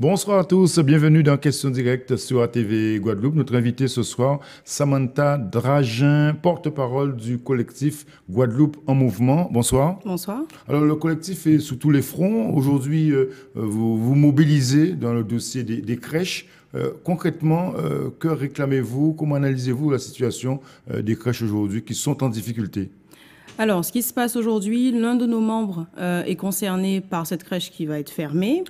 Bonsoir à tous, bienvenue dans Question Directe sur ATV Guadeloupe. Notre invité ce soir, Samantha Dragin, porte-parole du collectif Guadeloupe en mouvement. Bonsoir. Bonsoir. Alors le collectif est sous tous les fronts. Aujourd'hui, euh, vous vous mobilisez dans le dossier des, crèches. Euh, concrètement, euh, que réclamez-vous Comment analysez-vous la situation des crèches aujourd'hui qui sont en difficulté alors, ce qui se passe aujourd'hui, l'un de nos membres euh, est concerné par cette crèche qui va être fermée.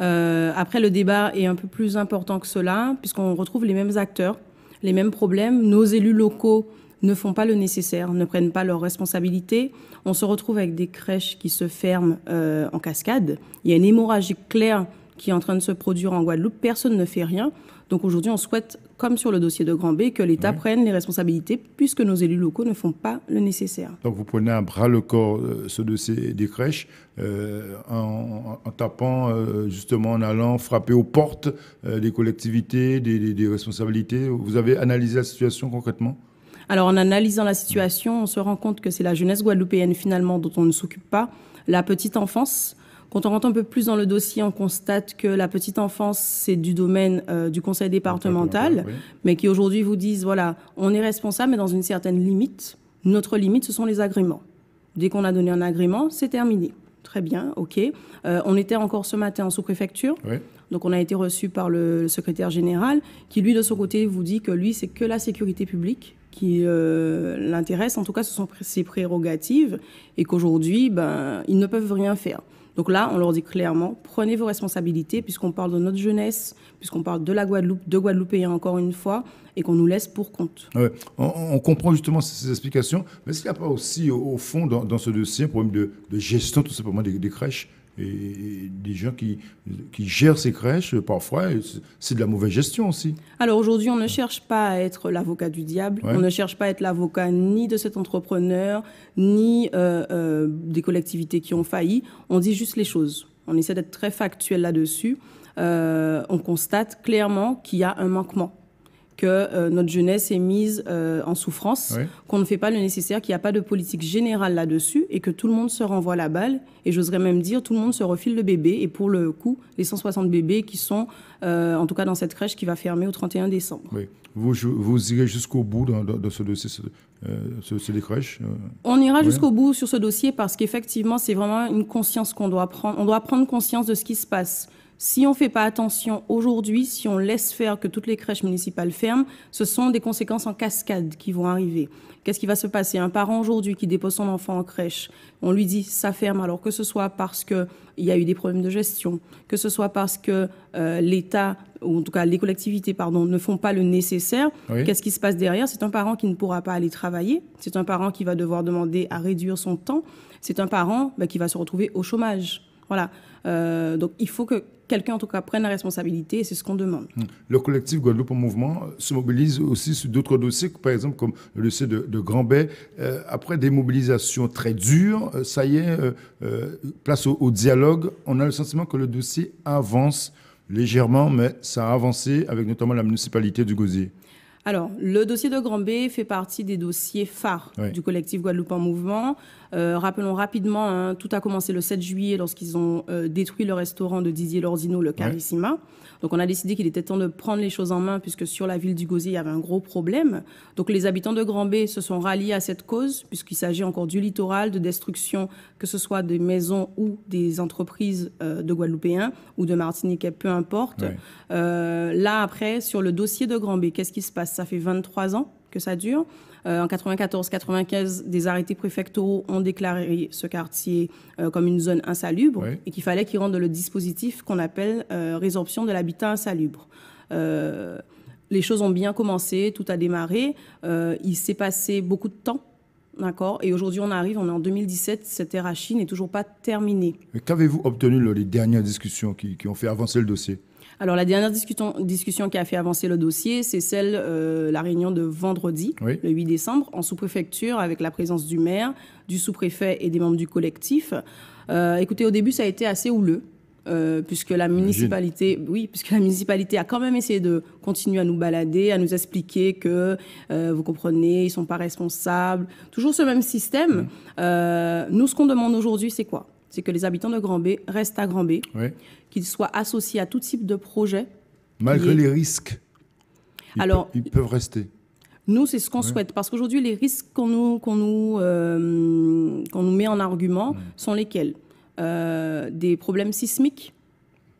Euh, après, le débat est un peu plus important que cela, puisqu'on retrouve les mêmes acteurs, les mêmes problèmes. Nos élus locaux ne font pas le nécessaire, ne prennent pas leurs responsabilités. On se retrouve avec des crèches qui se ferment euh, en cascade. Il y a une hémorragie claire qui est en train de se produire en Guadeloupe. Personne ne fait rien. Donc aujourd'hui, on souhaite, comme sur le dossier de Grand B, que l'État prenne les responsabilités puisque nos élus locaux ne font pas le nécessaire. Donc vous prenez à bras le corps ceux ce dossier des crèches euh, en, tapant, euh, justement en allant frapper aux portes euh, des collectivités, des responsabilités. Vous avez analysé la situation concrètement alors en analysant la situation, on se rend compte que c'est la jeunesse guadeloupéenne finalement dont on ne s'occupe pas, la petite enfance, quand on rentre un peu plus dans le dossier, on constate que la petite enfance, c'est du domaine euh, du conseil départemental, mais qui aujourd'hui vous disent, voilà, on est responsable, mais dans une certaine limite. Notre limite, ce sont les agréments. Dès qu'on a donné un agrément, c'est terminé. Très bien, ok. Euh, on était encore ce matin en sous-préfecture. Donc on a été reçu par le secrétaire général qui, lui, de son côté, vous dit que lui, c'est que la sécurité publique qui euh, l'intéresse. En tout cas, ce sont ses prérogatives et qu'aujourd'hui, ben, ils ne peuvent rien faire. Donc là, on leur dit clairement, prenez vos responsabilités, puisqu'on parle de notre jeunesse, puisqu'on parle de la Guadeloupe, de Guadeloupéens encore une fois, et qu'on nous laisse pour compte. Ah on, comprend justement ces, explications, mais est-ce qu'il n'y a pas aussi, au, fond, dans, ce dossier, un problème de, gestion tout simplement des crèches et des gens qui, qui gèrent ces crèches, parfois, c'est de la mauvaise gestion aussi. Alors aujourd'hui, on ne cherche pas à être l'avocat du diable, on ne cherche pas à être l'avocat ni de cet entrepreneur, ni euh, euh, des collectivités qui ont failli, on dit juste les choses. On essaie d'être très factuel là-dessus. Euh, on constate clairement qu'il y a un manquement que euh, notre jeunesse est mise euh, en souffrance, qu'on ne fait pas le nécessaire, qu'il n'y a pas de politique générale là-dessus et que tout le monde se renvoie la balle. Et j'oserais même dire, tout le monde se refile le bébé. Et pour le coup, les 160 bébés qui sont, euh, en tout cas dans cette crèche qui va fermer au 31 décembre. Vous, irez jusqu'au bout dans ce dossier, ce, crèches On ira jusqu'au bout sur ce dossier parce qu'effectivement, c'est vraiment une conscience qu'on doit prendre. On doit prendre conscience de ce qui se passe. Si on ne fait pas attention aujourd'hui, si on laisse faire que toutes les crèches municipales ferment, ce sont des conséquences en cascade qui vont arriver. Qu'est-ce qui va se passer Un parent aujourd'hui qui dépose son enfant en crèche, on lui dit ça ferme alors que ce soit parce qu'il y a eu des problèmes de gestion, que ce soit parce que euh, l'État ou en tout cas les collectivités pardon, ne font pas le nécessaire, qu'est-ce qui se passe derrière C'est un parent qui ne pourra pas aller travailler, c'est un parent qui va devoir demander à réduire son temps, c'est un parent bah, qui va se retrouver au chômage. Voilà. Euh, donc il faut que quelqu'un, en tout cas, prenne la responsabilité et c'est ce qu'on demande. Mm. Le collectif Guadeloupe en mouvement euh, se mobilise aussi sur d'autres dossiers, par exemple comme le dossier de, Grand Bay. Euh, après des mobilisations très dures, ça y est, place au, dialogue. On a le sentiment que le dossier avance légèrement, mais ça a avancé avec notamment la municipalité du Gosier. Alors, le dossier de Grand B fait partie des dossiers phares du collectif Guadeloupe en mouvement. Euh, rappelons rapidement, hein, tout a commencé le 7 juillet lorsqu'ils ont euh, détruit le restaurant de Didier Lordino, le Carissima. Donc, on a décidé qu'il était temps de prendre les choses en main puisque sur la ville du Gosier, il y avait un gros problème. Donc, les habitants de Grand B se sont ralliés à cette cause puisqu'il s'agit encore du littoral, de destruction, que ce soit des maisons ou des entreprises euh, de Guadeloupéens ou de Martinique, peu importe. là, après, sur le dossier de Grand B, qu'est-ce qui se passe ça fait 23 ans que ça dure. Euh, en 94-95, des arrêtés préfectoraux ont déclaré ce quartier euh, comme une zone insalubre et qu'il fallait qu'ils rendent le dispositif qu'on appelle euh, résorption de l'habitat insalubre. les choses ont bien commencé, tout a démarré. il s'est passé beaucoup de temps D'accord Et aujourd'hui, on arrive, on est en 2017, cette hiérarchie n'est toujours pas terminée. Qu'avez-vous obtenu lors des dernières discussions qui, ont fait avancer le dossier Alors, la dernière discussion, qui a fait avancer le dossier, c'est celle, euh, la réunion de vendredi, le 8 décembre, en sous-préfecture, avec la présence du maire, du sous-préfet et des membres du collectif. Euh, écoutez, au début, ça a été assez houleux. Euh, puisque la municipalité, oui, puisque la municipalité a quand même essayé de continuer à nous balader, à nous expliquer que, euh, vous comprenez, ils sont pas responsables. Toujours ce même système. Euh, nous, ce qu'on demande aujourd'hui, c'est quoi C'est que les habitants de Grand B restent à Grand B, qu'ils soient associés à tout type de projet. Malgré les risques. Ils Alors, peuvent, ils peuvent rester. Nous, c'est ce qu'on souhaite. Parce qu'aujourd'hui, les risques qu'on nous, nous met en argument sont lesquels euh, des problèmes sismiques.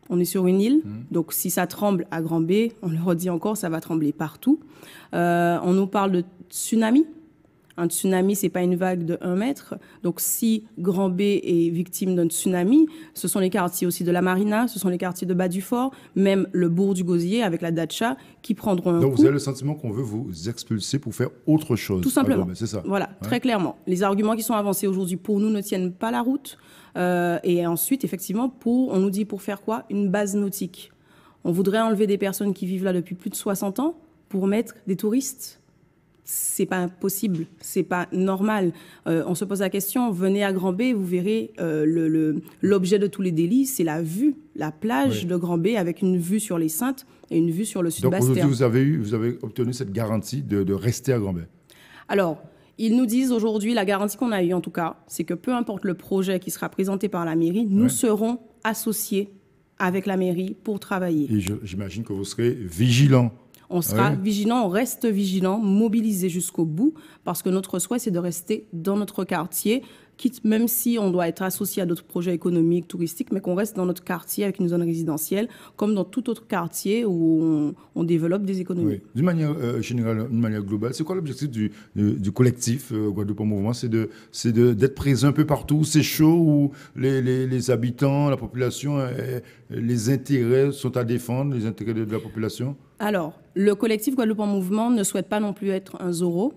On est sur une île, mmh. donc si ça tremble à Grand B, on le redit encore, ça va trembler partout. Euh, on nous parle de tsunami, un tsunami, c'est pas une vague de 1 mètre. Donc, si Grand B est victime d'un tsunami, ce sont les quartiers aussi de la Marina, ce sont les quartiers de bas du fort, même le bourg du Gosier avec la datcha qui prendront un Donc, vous avez le sentiment qu'on veut vous expulser pour faire autre chose. Tout simplement. c'est ça. Voilà, très clairement. Les arguments qui sont avancés aujourd'hui pour nous ne tiennent pas la route. Euh, et ensuite, effectivement, pour, on nous dit pour faire quoi Une base nautique. On voudrait enlever des personnes qui vivent là depuis plus de 60 ans pour mettre des touristes c'est pas possible, c'est pas normal. Euh, on se pose la question, venez à Grand B, vous verrez euh, l'objet de tous les délits, c'est la vue, la plage de Grand B avec une vue sur les Saintes et une vue sur le sud bastien Donc vous avez, vous avez obtenu cette garantie de, rester à Grand B Alors, ils nous disent aujourd'hui, la garantie qu'on a eue en tout cas, c'est que peu importe le projet qui sera présenté par la mairie, nous serons associés avec la mairie pour travailler. Et j'imagine que vous serez vigilant on sera vigilant, on reste vigilant, mobilisé jusqu'au bout, parce que notre souhait, c'est de rester dans notre quartier, quitte même si on doit être associé à d'autres projets économiques, touristiques, mais qu'on reste dans notre quartier avec une zone résidentielle, comme dans tout autre quartier où on, développe des économies. D'une manière euh, générale, d'une manière globale, c'est quoi l'objectif du, collectif euh, Guadeloupe en Mouvement C'est de, c'est d'être présent un peu partout. C'est chaud où les, les, habitants, la population, euh, les intérêts sont à défendre, les intérêts de la population alors, le collectif Guadeloupe en mouvement ne souhaite pas non plus être un Zorro.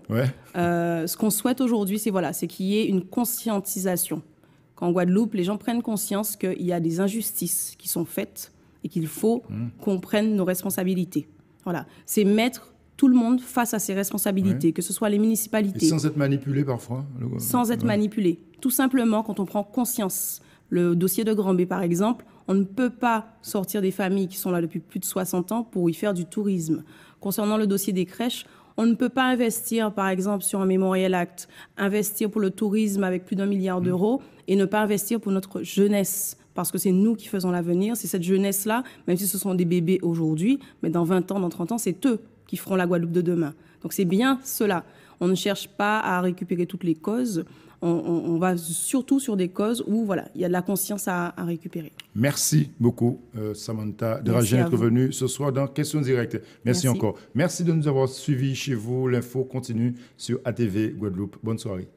Euh, ce qu'on souhaite aujourd'hui, c'est voilà, c'est qu'il y ait une conscientisation. Qu'en Guadeloupe, les gens prennent conscience qu'il y a des injustices qui sont faites et qu'il faut hmm. qu'on prenne nos responsabilités. Voilà, c'est mettre tout le monde face à ses responsabilités, que ce soit les municipalités. sans être manipulé parfois. Sans être manipulé. Tout simplement quand on prend conscience le dossier de Grand B, par exemple, on ne peut pas sortir des familles qui sont là depuis plus de 60 ans pour y faire du tourisme. Concernant le dossier des crèches, on ne peut pas investir, par exemple, sur un Memorial Act, investir pour le tourisme avec plus d'un milliard mmh. d'euros et ne pas investir pour notre jeunesse. Parce que c'est nous qui faisons l'avenir, c'est cette jeunesse-là, même si ce sont des bébés aujourd'hui, mais dans 20 ans, dans 30 ans, c'est eux qui feront la Guadeloupe de demain. Donc c'est bien cela. On ne cherche pas à récupérer toutes les causes, on, va surtout sur des causes où voilà, il y a de la conscience à, récupérer. Merci beaucoup, Samantha, euh, Samantha de d'être venue ce soir dans Questions Directes. Merci, Merci, encore. Merci de nous avoir suivis chez vous. L'info continue sur ATV Guadeloupe. Bonne soirée.